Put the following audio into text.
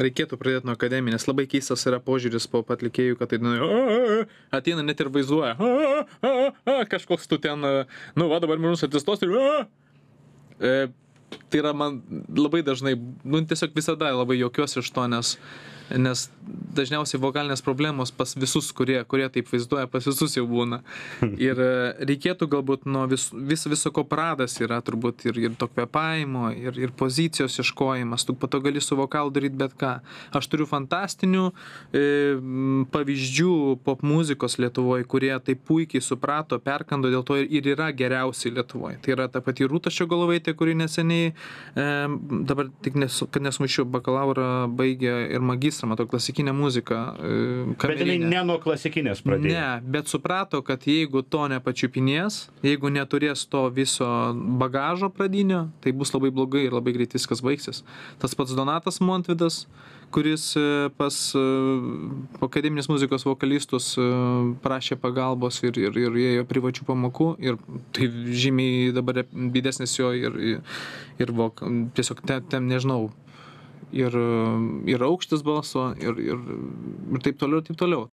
Reikėtų pradėti nuo akademinės. Labai keistas yra požiūris po atlikėjų, kad tai nu, a, a, a, ateina net ir vaizduoja. A, a, a, a, kažkoks tu ten, nu, va dabar minus atsistos ir... A, e, tai yra man labai dažnai, nu tiesiog visada labai jokiuosi iš to, nes, nes dažniausiai vokalinės problemos pas visus, kurie, kurie taip vaizduoja, pas visus jau būna. Ir e, reikėtų galbūt nuo vis, vis, viso ko pradas yra turbūt ir, ir to kvepavimo, ir, ir pozicijos iškojimas, tu po to gali su vokalu daryti bet ką. Aš turiu fantastinių e, pavyzdžių pop muzikos Lietuvoje, kurie tai puikiai suprato, perkando, dėl to ir, ir yra geriausiai Lietuvoje. Tai yra ta pati Rūtašio galvaitė, kuri neseniai Dabar tik nes, kad nesumaišiu, bakalauro baigė ir magistrą, matau, klasikinę muziką. Kamerinę. Bet jinai ne nuo klasikinės pradėjo. Ne, bet suprato, kad jeigu to nepačiupinės, jeigu neturės to viso bagažo pradinio, tai bus labai blogai ir labai greit viskas baigsis. Tas pats Donatas Montvidas, kuris e, pas e, akademinės muzikos vokalistus e, prašė pagalbos ir, ir, ir ėjo privačių pamokų ir tai žymiai dabar didesnis jo ir, ir ir vok, tiesiog ten, ten nežinau, ir, ir aukštis balso, ir, ir, ir taip toliau, ir taip toliau.